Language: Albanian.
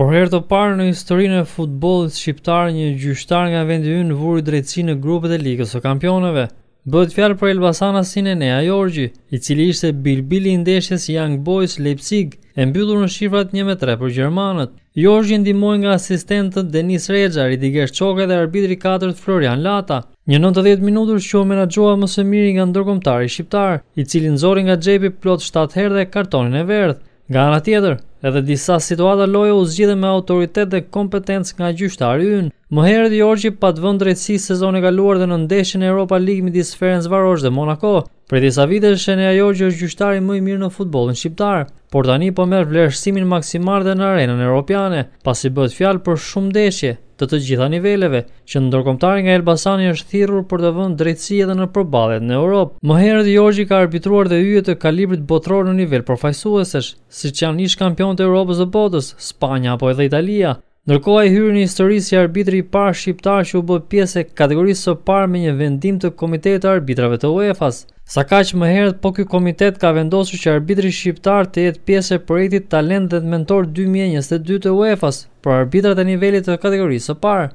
Por herë të parë në historinë e futbollit shqiptar një gjyqtar nga vendi ynë vuri drejtësi në grupet e ligës së kampioneve. Bëhet fjalë për Elbasana Sinene Ajorgji, i cili ishte bilbili i ndeshjes Young Boys Leipzig, e mbyllur në shifrat 1-3 për gjermanët. Jorgji ndihmoi nga asistentët Denis Rexha, Ridiger Çoka dhe arbitri katërt Florian Lata. Një 90 minutësh që u menaxhua më së miri nga ndërkombëtari shqiptar, i cili nxori nga xhepi plot 7 herë dhe kartonin e verdh. Nga ana tjetër, edhe disa situata loja u zgjidhe me autoritet dhe kompetencë nga gjyqtari ynë. Më herët Jorgji patë vënë drejtësi sezoni e kaluar dhe në ndeshjen Europa League midis Ferencvaros dhe Monaco. Për disa vite Shenja Jorgji është gjyqtari më i mirë në futbollin shqiptar por tani po merr vlerësimin maksimal dhe në arenën europiane, pasi bëhet fjalë për shumë ndeshje të të gjitha niveleve, që ndërkomtari nga Elbasani është thirrur për të vënë drejtësi edhe në përballjet në Europë. Më herët Jorgji ka arbitruar dhe hyje të kalibrit botror në nivel si siç janë ish kampionët e Europës dhe botës, Spanja apo edhe Italia, Ndërkohë ai hyrë në histori si arbitri i parë shqiptar që u bë pjesë e kategorisë së parë me një vendim të Komitetit të Arbitrave të UEFA-s. Sa kaq më herët, po ky komitet ka vendosur që arbitri shqiptar të jetë pjesë e projektit Talent dhe Mentor 2022 të UEFA-s, për arbitrat e nivelit të kategorisë së parë.